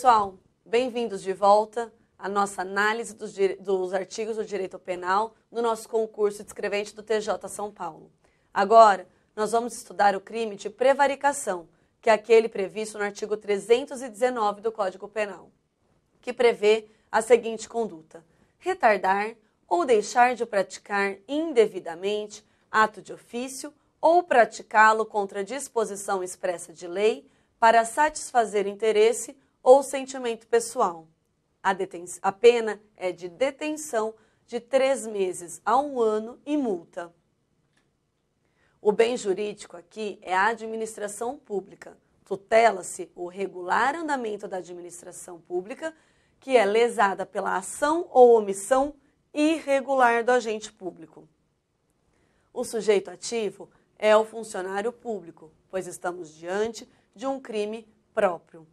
Pessoal, bem-vindos de volta à nossa análise dos, dos, artigos do direito penal no nosso concurso de escrevente do TJ São Paulo. Agora, nós vamos estudar o crime de prevaricação, que é aquele previsto no artigo 319 do Código Penal, que prevê a seguinte conduta: retardar ou deixar de praticar indevidamente ato de ofício ou praticá-lo contra disposição expressa de lei para satisfazer interesse ou sentimento pessoal. A, a pena é de detenção de três meses a um ano e multa. O bem jurídico aqui é a administração pública. Tutela-se o regular andamento da administração pública, que é lesada pela ação ou omissão irregular do agente público. O sujeito ativo é o funcionário público, pois estamos diante de um crime próprio.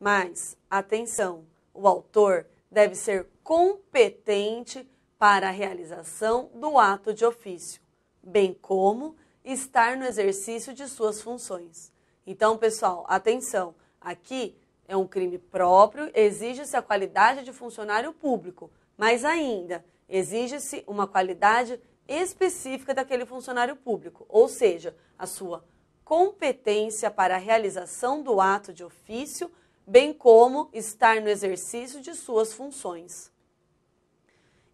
Mas, atenção, o autor deve ser competente para a realização do ato de ofício, bem como estar no exercício de suas funções. Então, pessoal, atenção, aqui é um crime próprio, exige-se a qualidade de funcionário público, mas ainda exige-se uma qualidade específica daquele funcionário público, ou seja, a sua competência para a realização do ato de ofício bem como estar no exercício de suas funções.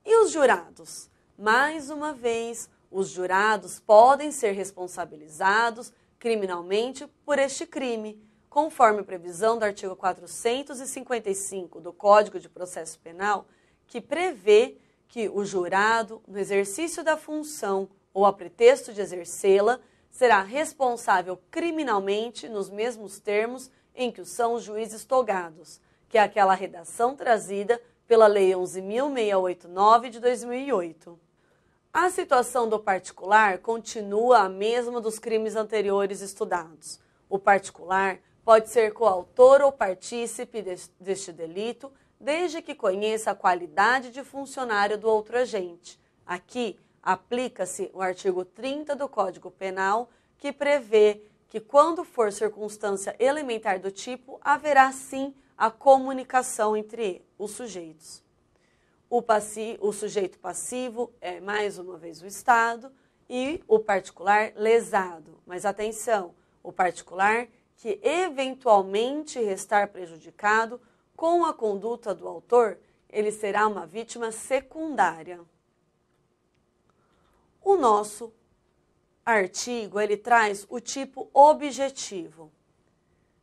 E os jurados? Mais uma vez, os jurados podem ser responsabilizados criminalmente por este crime, conforme previsão do artigo 455 do Código de Processo Penal, que prevê que o jurado, no exercício da função ou a pretexto de exercê-la, será responsável criminalmente nos mesmos termos em que são juízes togados, que é aquela redação trazida pela Lei 11.689 de 2008. A situação do particular continua a mesma dos crimes anteriores estudados. O particular pode ser coautor ou partícipe deste delito, desde que conheça a qualidade de funcionário do outro agente. Aqui aplica-se o artigo 30 do Código Penal, que prevê que, quando for circunstância elementar do tipo, haverá sim a comunicação entre os sujeitos. O, passi, o sujeito passivo é, mais uma vez, o Estado e o particular lesado. Mas atenção, o particular que eventualmente restar prejudicado com a conduta do autor, ele será uma vítima secundária. O nosso artigo ele traz o tipo objetivo: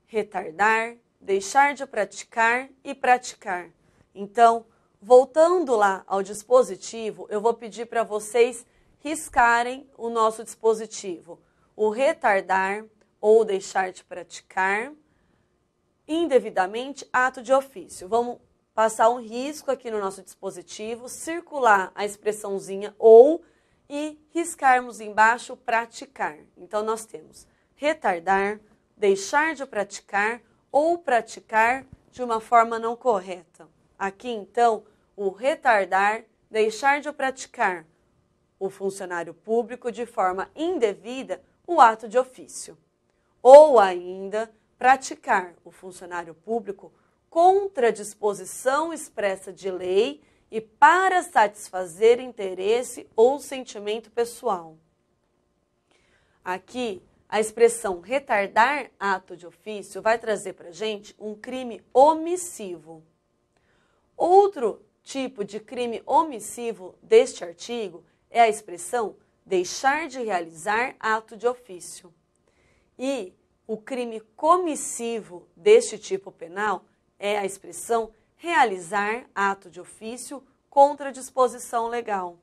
retardar, deixar de praticar e praticar. Então, voltando lá ao dispositivo, eu vou pedir para vocês riscarem o nosso dispositivo. O retardar ou deixar de praticar indevidamente ato de ofício. Vamos passar um risco aqui no nosso dispositivo, circular a expressãozinha ou e riscarmos embaixo praticar. Então, nós temos retardar, deixar de praticar ou praticar de uma forma não correta. Aqui, então, o retardar, deixar de praticar o funcionário público de forma indevida o ato de ofício. Ou ainda, praticar o funcionário público contra a disposição expressa de lei e para satisfazer interesse ou sentimento pessoal. Aqui, a expressão retardar ato de ofício vai trazer para gente um crime omissivo. Outro tipo de crime omissivo deste artigo é a expressão deixar de realizar ato de ofício. E o crime comissivo deste tipo penal é a expressão realizar ato de ofício contradisposição legal.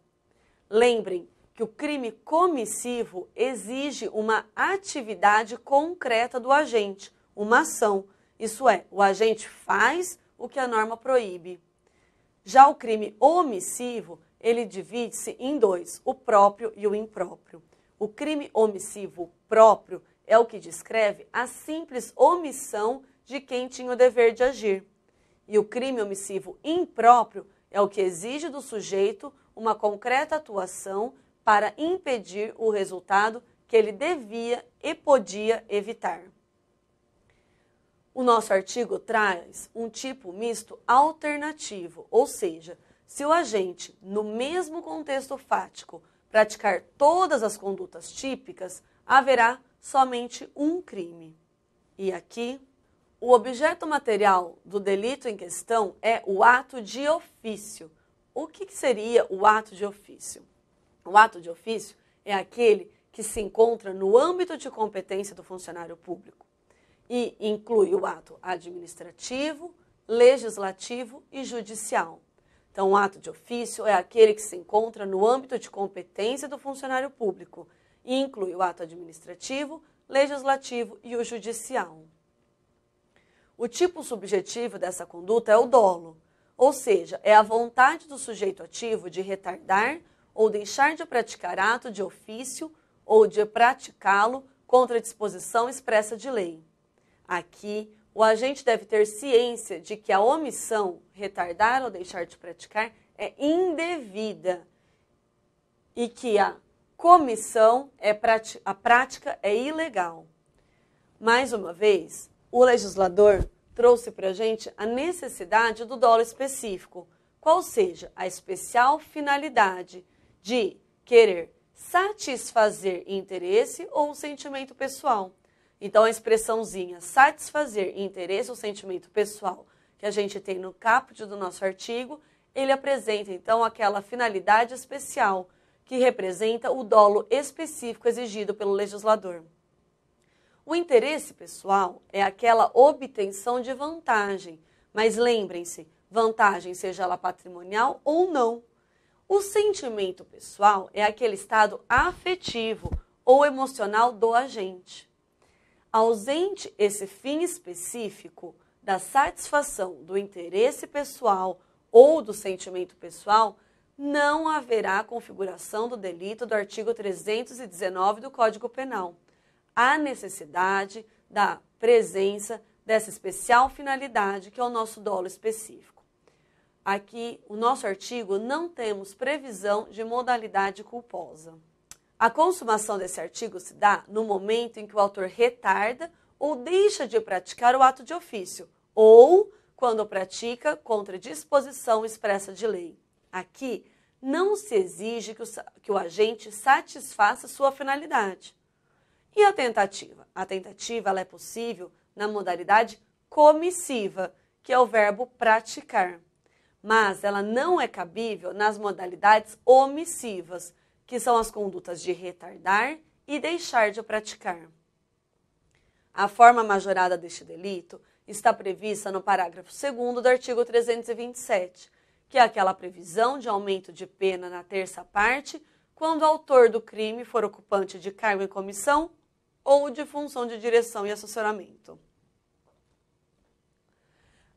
Lembrem que o crime comissivo exige uma atividade concreta do agente, uma ação, isso é, o agente faz o que a norma proíbe. Já o crime omissivo, ele divide-se em dois, o próprio e o impróprio. O crime omissivo próprio é o que descreve a simples omissão de quem tinha o dever de agir. E o crime omissivo impróprio é o que exige do sujeito uma concreta atuação para impedir o resultado que ele devia e podia evitar. O nosso artigo traz um tipo misto alternativo, ou seja, se o agente, no mesmo contexto fático, praticar todas as condutas típicas, haverá somente um crime. E aqui o objeto material do delito em questão é o ato de ofício. O que, seria o ato de ofício? O ato de ofício é aquele que se encontra no âmbito de competência do funcionário público e inclui o ato administrativo, legislativo e judicial. Então, o ato de ofício é aquele que se encontra no âmbito de competência do funcionário público e inclui o ato administrativo, legislativo e o judicial. O tipo subjetivo dessa conduta é o dolo, ou seja, é a vontade do sujeito ativo de retardar ou deixar de praticar ato de ofício ou de praticá-lo contra a disposição expressa de lei. Aqui, o agente deve ter ciência de que a omissão, retardar ou deixar de praticar, é indevida e que a comissão, é a prática é ilegal. Mais uma vez, o legislador trouxe para a gente a necessidade do dolo específico, qual seja a especial finalidade de querer satisfazer interesse ou um sentimento pessoal. Então, a expressãozinha satisfazer interesse ou sentimento pessoal que a gente tem no caput do nosso artigo, ele apresenta então aquela finalidade especial que representa o dolo específico exigido pelo legislador. O interesse pessoal é aquela obtenção de vantagem, mas lembrem-se, vantagem seja ela patrimonial ou não. O sentimento pessoal é aquele estado afetivo ou emocional do agente. Ausente esse fim específico da satisfação do interesse pessoal ou do sentimento pessoal, não haverá configuração do delito do artigo 319 do Código Penal a necessidade da presença dessa especial finalidade que é o nosso dolo específico. Aqui, o nosso artigo não temos previsão de modalidade culposa. A consumação desse artigo se dá no momento em que o autor retarda ou deixa de praticar o ato de ofício, ou quando pratica contra disposição expressa de lei. Aqui, não se exige que o, que o agente satisfaça sua finalidade. E a tentativa? A tentativa ela é possível na modalidade comissiva, que é o verbo praticar. Mas ela não é cabível nas modalidades omissivas, que são as condutas de retardar e deixar de praticar. A forma majorada deste delito está prevista no parágrafo 2 do artigo 327, que é aquela previsão de aumento de pena na terça parte quando o autor do crime for ocupante de cargo em comissão ou de função de direção e assessoramento.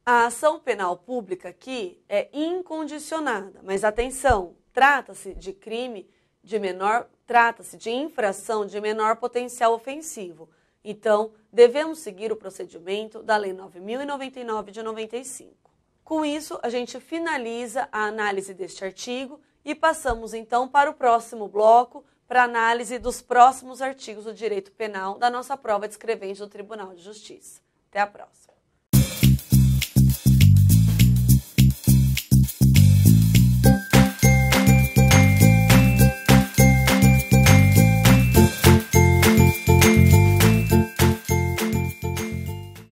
A ação penal pública aqui é incondicionada, mas atenção, trata-se de crime de menor, trata-se de infração de menor potencial ofensivo. Então, devemos seguir o procedimento da Lei 9099 de 95. Com isso, a gente finaliza a análise deste artigo e passamos então para o próximo bloco para análise dos próximos artigos do direito penal da nossa prova de escrevente do Tribunal de Justiça. Até a próxima.